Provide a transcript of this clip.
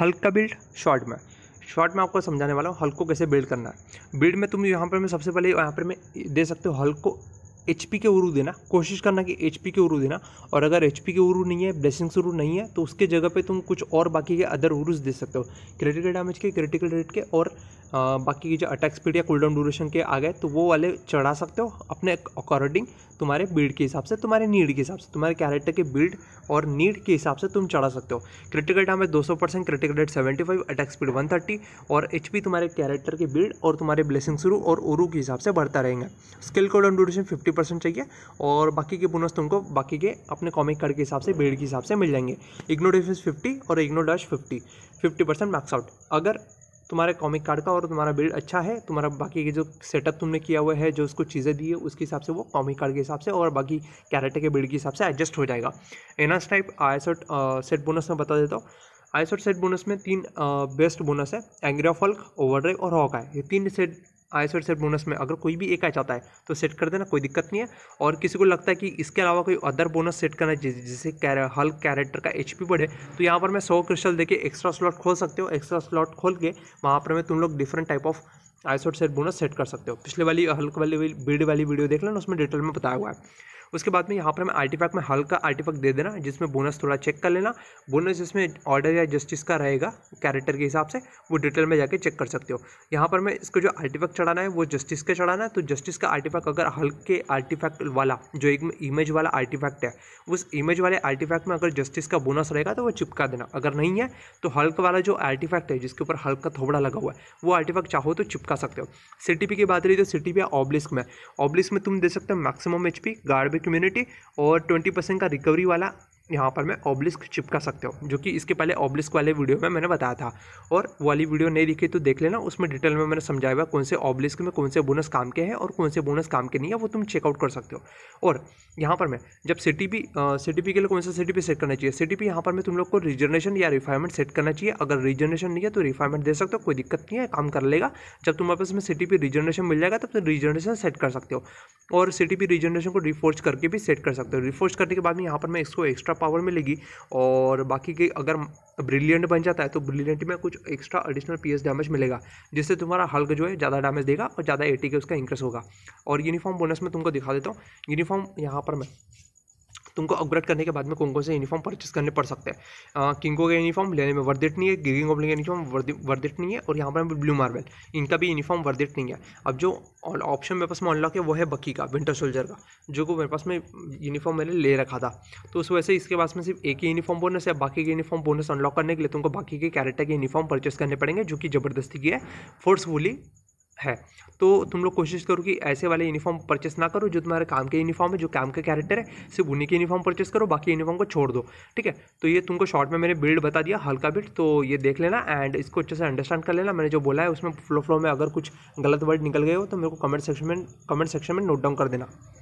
Hulk का build short में short में आपको समझाने वाला हूँ हल्क को कैसे बिल्ड करना है बिल्ड में तुम यहाँ पर मैं सबसे पहले यहाँ पर मैं दे सकते हो हल्क को एच के उरू देना कोशिश करना कि एच के उरू देना और अगर एच के उरू नहीं है ब्लेसिंग्स उरू नहीं है तो उसके जगह पे तुम कुछ और बाकी के अदर उरूज दे सकते हो क्रिटिकल डैमेज के क्रिटिकल रेट के और बाकी की जो अटैक स्पीड या कूलडाउन ड्यूरेशन के आ गए तो वो वाले चढ़ा सकते हो अपने अकॉर्डिंग तुम्हारे बिल्ड के हिसाब से तुम्हारे नीड के हिसाब से तुम्हारे कैरेक्टर के बिल्ड और नीड के हिसाब से तुम चढ़ा सकते हो क्रिटिकल डैमेज सौ percent critical rate five attack speed one thirty और एच पी तुम्हारे कैरेक्टर के बिल्ड और तुम्हारे ब्लेसिंग शुरू और उरू के हिसाब से बढ़ता रहेंगे skill cooldown duration fifty percent चाहिए और बाकी के बोनस तुमको बाकी के अपने कॉमिक कार्ड के हिसाब से बिल्ड के हिसाब से मिल जाएंगे इग्नो डिफेंस फिफ्टी और ignore dash fifty fifty percent max out अगर तुम्हारे कॉमिक कार्ड का और तुम्हारा बिल्ड अच्छा है तुम्हारा बाकी के जो सेटअप तुमने किया हुआ है जो उसको चीज़ें दी है उसके हिसाब से वो कॉमिक कार्ड के हिसाब से और बाकी कैरेक्टर के बिल्ड के हिसाब से एडजस्ट हो जाएगा एनास टाइप आईसोट सेट बोनस में बता देता हूँ आईसोट सेट बोनस में तीन बेस्ट बोनस है एंग्रा फॉल्क ड्राइव और हॉका ये तीन सेट आई सेट बोनस में अगर कोई भी एक आ जाता है तो सेट कर देना कोई दिक्कत नहीं है और किसी को लगता है कि इसके अलावा कोई अदर बोनस सेट करना चाहिए जिससे हल कैरेक्टर का एचपी बढ़े तो यहाँ पर मैं सौ क्रिस्टल देके एक्स्ट्रा स्लॉट खोल सकते हो एक्स्ट्रा स्लॉट खोल के वहाँ पर मैं तुम लोग different type of I set bonus set कर सकते हो पिछले वाली हल्क वाली बीड वाली वीडियो देख लेना उसमें डिटेल में बताया हुआ है उसके बाद में यहाँ पर हमें आर्टिफैक्ट में हल्का आर्टिफैक्ट दे देना जिसमें बोनस थोड़ा चेक कर लेना बोनस जिसमें ऑर्डर या जस्टिस का रहेगा कैरेक्टर के हिसाब से वो डिटेल में जाके चेक कर सकते हो यहाँ पर मैं इसको जो आर्टिफैक्ट चढ़ाना है वो जस्टिस का चढ़ाना है तो जस्टिस का आर्टिफैक्ट अगर हल्के आर्टिफैक्ट वाला जो एक इमेज वाला आर्टिफैक्ट है उस इमेज वाले आर्टिफैक्ट में अगर जस्टिस का बोनस रहेगा तो वो चिपका देना अगर नहीं है तो हल्क वाला जो आर्टिफैक्ट है जिसके ऊपर हल्क का थोबड़ा लगा हुआ है वो आर्टिफैक्ट चाहो तो चिपका सकते हो सिटी की बात रही तो सिटी पे ऑब्लिस्क में ऑब्लिस्क में तुम दे सकते हो maximum HP P guard community और ट्वेंटी परसेंट का रिकवरी वाला यहाँ पर मैं ऑब्लिस्क चिपका सकते हो जो कि इसके पहले ऑब्लिस्क वाले वीडियो में मैंने बताया था और वाली वीडियो नहीं दिखी तो देख लेना उसमें डिटेल में मैंने समझाया हुआ कौन से ऑब्लिस्क में कौन से बोनस काम के हैं और कौन से बोनस काम के नहीं है वो तुम चेकआउट कर सकते हो और यहाँ पर मैं जब सी टी पी के लिए कौन सा सिटी पी सेट करना चाहिए सिटी पी यहाँ पर मैं तुम लोग को रिजर्वेशन या रिफाइनमेंट सेट करना चाहिए अगर रिजर्वेशन नहीं है तो रिफाइनमेंट दे सकते हो कोई दिक्कत नहीं है काम कर लेगा जब तुम्हारे पास में सिटी पी रिजर्वेशन मिल जाएगा तब तुम रिजर्वेशन सेट कर सकते हो और सी रिजर्वेशन को रिफोर्स करके भी सेट कर सकते हो रिफोर्स करने के बाद में यहाँ पर मैं इसको एक्स्ट्रा पावर मिलेगी और बाकी के अगर ब्रिलियंट बन जाता है तो ब्रिलियंट में कुछ एक्स्ट्रा एडिशनल पीएस डैमेज मिलेगा जिससे तुम्हारा हल्क जो है ज़्यादा डैमेज देगा और ज़्यादा एटी के उसका इंक्रीज होगा और यूनिफॉर्म बोनस में तुमको दिखा देता हूँ यूनिफॉर्म यहाँ पर मैं तुमको अपग्रेड करने के बाद में कोंगो से यूनिफॉर्म परचेस करने पड़ सकते हैं किंगो का यूनिफॉर्म लेने में वर्दिट नहीं है गिगिंग गोब्लिन का यूनिफॉर्म वर्दिट नहीं है और यहाँ पर ब्लू मार्बल इनका भी यूनिफॉर्म वर्दिट नहीं है अब जो ऑप्शन मेरे पास में अनलॉक है वो है बकी का विंटर सोल्जर का जो को मेरे पास में यूनिफॉर्म मैंने ले रखा था तो उस वजह से इसके पास में सिर्फ एक ही यूनिफॉर्म बोनस है बाकी के यूनिफॉर्म बोनस अनलॉक करने के लिए तुमको बाकी के कैरेक्टर के यूनिफॉर्म परचेस करने पड़ेंगे जो कि ज़बरदस्ती की है फोर्सफुली है तो तुम लोग कोशिश करो कि ऐसे वाले यूनिफॉर्म परचेस ना करो जो तुम्हारे काम के यूनिफॉर्म है जो काम का कैरेक्टर है सिर्फ उन्हीं के यूनिफॉर्म परचेस करो बाकी यूनिफॉर्म को छोड़ दो ठीक है तो ये तुमको शॉर्ट में मैंने बिल्ड बता दिया हल्का बिल्ड तो ये देख लेना एंड इसको अच्छे से अंडरस्टैंड कर लेना मैंने जो बोला है उसमें फ्लो फ्लो में अगर कुछ गलत वर्ड निकल गए हो तो मेरे को कमेंट सेक्शन में कमेंट सेक्शन में नोट डाउन कर देना